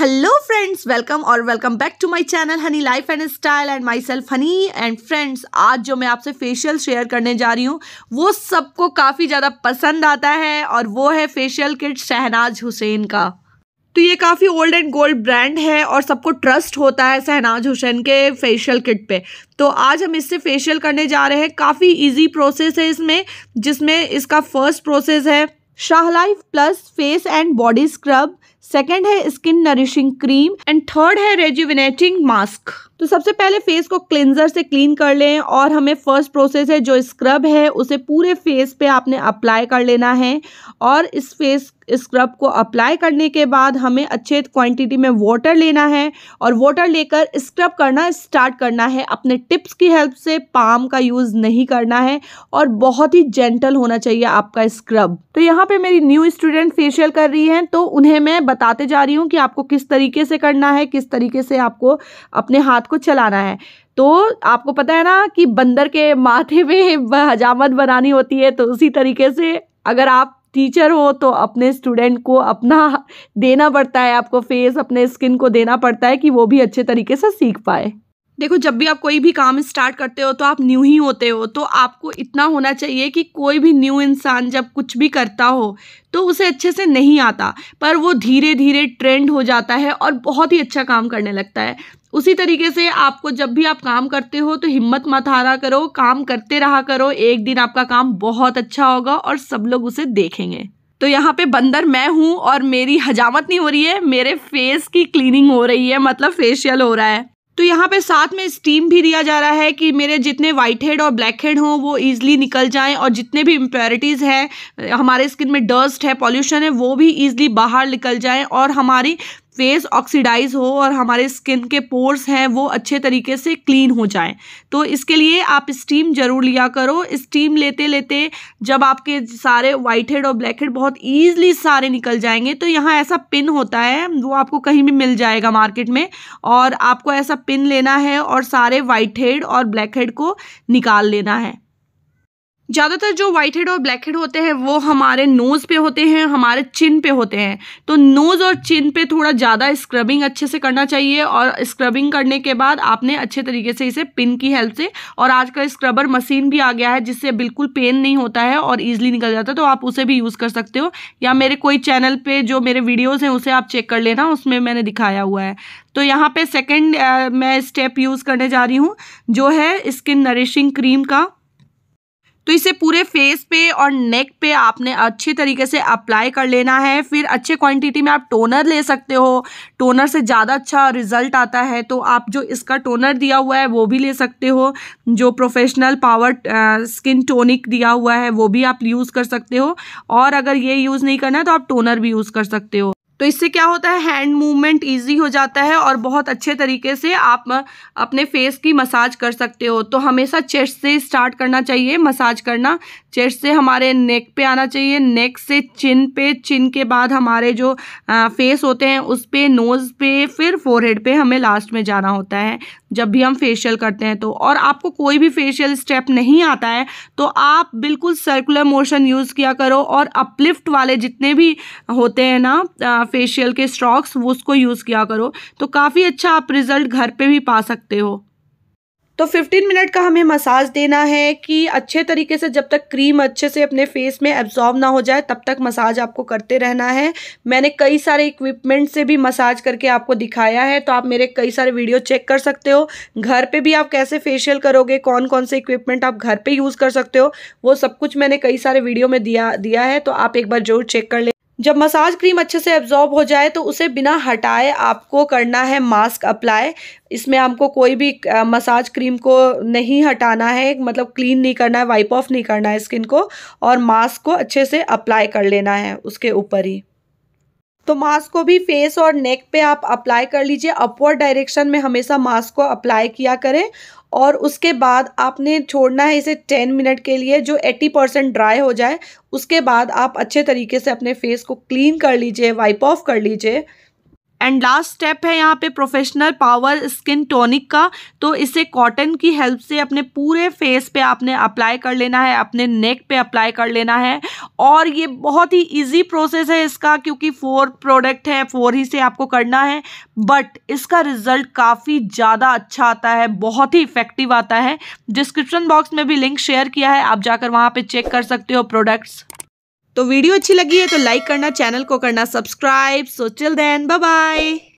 hello friends welcome और welcome back to my channel Honey life and style and myself Honey and friends आज जो मैं आपसे facial share करने जा रही हूँ वो सबको काफ़ी ज़्यादा पसंद आता है और वो है फेशियल किट शहनाज हुसैन का तो ये काफ़ी ओल्ड एंड गोल्ड ब्रांड है और सबको ट्रस्ट होता है शहनाज हुसैन के फेशियल किट पे तो आज हम इससे फेशियल करने जा रहे हैं काफ़ी इजी प्रोसेस है इसमें जिसमें इसका फर्स्ट प्रोसेस है शाहलाइफ plus face and body scrub second है skin nourishing cream and third है रेजुविनेटिंग मास्क तो सबसे पहले फेस को क्लिनजर से क्लीन कर लें और हमें फर्स्ट प्रोसेस है जो स्क्रब है उसे पूरे फेस पे आपने अप्लाई कर लेना है और इस फेस स्क्रब को अप्लाई करने के बाद हमें अच्छे क्वांटिटी में वाटर लेना है और वाटर लेकर स्क्रब करना स्टार्ट करना है अपने टिप्स की हेल्प से पाम का यूज़ नहीं करना है और बहुत ही जेंटल होना चाहिए आपका स्क्रब तो यहाँ पे मेरी न्यू स्टूडेंट फेशियल कर रही हैं तो उन्हें मैं बताते जा रही हूँ कि आपको किस तरीके से करना है किस तरीके से आपको अपने हाथ को चलाना है तो आपको पता है ना कि बंदर के माथे पे हजामत बनानी होती है तो उसी तरीके से अगर आप टीचर हो तो अपने स्टूडेंट को अपना देना पड़ता है आपको फेस अपने स्किन को देना पड़ता है कि वो भी अच्छे तरीके से सीख पाए देखो जब भी आप कोई भी काम स्टार्ट करते हो तो आप न्यू ही होते हो तो आपको इतना होना चाहिए कि कोई भी न्यू इंसान जब कुछ भी करता हो तो उसे अच्छे से नहीं आता पर वो धीरे धीरे ट्रेंड हो जाता है और बहुत ही अच्छा काम करने लगता है उसी तरीके से आपको जब भी आप काम करते हो तो हिम्मत मत हारा करो काम करते रहा करो एक दिन आपका काम बहुत अच्छा होगा और सब लोग उसे देखेंगे तो यहाँ पे बंदर मैं हूँ और मेरी हजामत नहीं हो रही है मेरे फेस की क्लीनिंग हो रही है मतलब फेशियल हो रहा है तो यहाँ पे साथ में स्टीम भी दिया जा रहा है कि मेरे जितने वाइट हेड और ब्लैक हेड हों वो ईजिली निकल जाएं और जितने भी इम्प्योरिटीज़ हैं हमारे स्किन में डस्ट है पॉल्यूशन है वो भी ईजिली बाहर निकल जाएं और हमारी फेस ऑक्सीडाइज हो और हमारे स्किन के पोर्स हैं वो अच्छे तरीके से क्लीन हो जाएं तो इसके लिए आप स्टीम ज़रूर लिया करो स्टीम लेते लेते जब आपके सारे वाइट हेड और ब्लैक हेड बहुत ईजली सारे निकल जाएंगे तो यहाँ ऐसा पिन होता है वो आपको कहीं भी मिल जाएगा मार्केट में और आपको ऐसा पिन लेना है और सारे वाइट हेड और ब्लैक हेड को निकाल लेना है ज़्यादातर जो वाइट हेड और ब्लैक हेड होते हैं वो हमारे नोज़ पे होते हैं हमारे चिन पे होते हैं तो नोज़ और चिन पे थोड़ा ज़्यादा स्क्रबिंग अच्छे से करना चाहिए और स्क्रबिंग करने के बाद आपने अच्छे तरीके से इसे पिन की हेल्प से और आजकल स्क्रबर मशीन भी आ गया है जिससे बिल्कुल पेन नहीं होता है और ईजिली निकल जाता है तो आप उसे भी यूज़ कर सकते हो या मेरे कोई चैनल पर जो मेरे वीडियोज़ हैं उसे आप चेक कर लेना उसमें मैंने दिखाया हुआ है तो यहाँ पर सेकेंड मैं स्टेप यूज़ करने जा रही हूँ जो है स्किन नरिशिंग क्रीम का तो इसे पूरे फेस पे और नेक पे आपने अच्छे तरीके से अप्लाई कर लेना है फिर अच्छे क्वांटिटी में आप टोनर ले सकते हो टोनर से ज़्यादा अच्छा रिजल्ट आता है तो आप जो इसका टोनर दिया हुआ है वो भी ले सकते हो जो प्रोफेशनल पावर स्किन टोनिक दिया हुआ है वो भी आप यूज़ कर सकते हो और अगर ये यूज़ नहीं करना है तो आप टोनर भी यूज़ कर सकते हो तो इससे क्या होता है हैंड मूवमेंट ईजी हो जाता है और बहुत अच्छे तरीके से आप अपने फेस की मसाज कर सकते हो तो हमेशा चेस्ट से स्टार्ट करना चाहिए मसाज करना चेस्ट से हमारे नेक पे आना चाहिए नेक से चिन पे चिन के बाद हमारे जो आ, फेस होते हैं उस पर नोज़ पे फिर फोरहेड पे हमें लास्ट में जाना होता है जब भी हम फेशियल करते हैं तो और आपको कोई भी फेशियल स्टेप नहीं आता है तो आप बिल्कुल सर्कुलर मोशन यूज़ किया करो और अपलिफ्ट वाले जितने भी होते हैं ना फेशियल के स्ट्रॉक्स वो उसको यूज़ किया करो तो काफ़ी अच्छा आप रिज़ल्ट घर पर भी पा सकते हो तो 15 मिनट का हमें मसाज देना है कि अच्छे तरीके से जब तक क्रीम अच्छे से अपने फेस में एब्जॉर्ब ना हो जाए तब तक मसाज आपको करते रहना है मैंने कई सारे इक्विपमेंट से भी मसाज करके आपको दिखाया है तो आप मेरे कई सारे वीडियो चेक कर सकते हो घर पे भी आप कैसे फेशियल करोगे कौन कौन से इक्विपमेंट आप घर पर यूज़ कर सकते हो वो सब कुछ मैंने कई सारे वीडियो में दिया दिया है तो आप एक बार जरूर चेक कर ले जब मसाज क्रीम अच्छे से एब्जॉर्ब हो जाए तो उसे बिना हटाए आपको करना है मास्क अप्लाई इसमें हमको कोई भी मसाज क्रीम को नहीं हटाना है मतलब क्लीन नहीं करना है वाइप ऑफ नहीं करना है स्किन को और मास्क को अच्छे से अप्लाई कर लेना है उसके ऊपर ही तो मास्क को भी फेस और नेक पे आप अप्लाई कर लीजिए अपवर्ड डायरेक्शन में हमेशा मास्क को अप्लाई किया करें और उसके बाद आपने छोड़ना है इसे टेन मिनट के लिए जो एट्टी परसेंट ड्राई हो जाए उसके बाद आप अच्छे तरीके से अपने फेस को क्लीन कर लीजिए वाइप ऑफ कर लीजिए एंड लास्ट स्टेप है यहाँ पे प्रोफेशनल पावर स्किन टॉनिक का तो इसे कॉटन की हेल्प से अपने पूरे फेस पे आपने अप्लाई कर लेना है अपने नेक पे अप्लाई कर लेना है और ये बहुत ही इजी प्रोसेस है इसका क्योंकि फोर प्रोडक्ट है फोर ही से आपको करना है बट इसका रिजल्ट काफ़ी ज़्यादा अच्छा आता है बहुत ही इफेक्टिव आता है डिस्क्रिप्शन बॉक्स में भी लिंक शेयर किया है आप जाकर वहाँ पर चेक कर सकते हो प्रोडक्ट्स तो वीडियो अच्छी लगी है तो लाइक करना चैनल को करना subscribe so chill then bye bye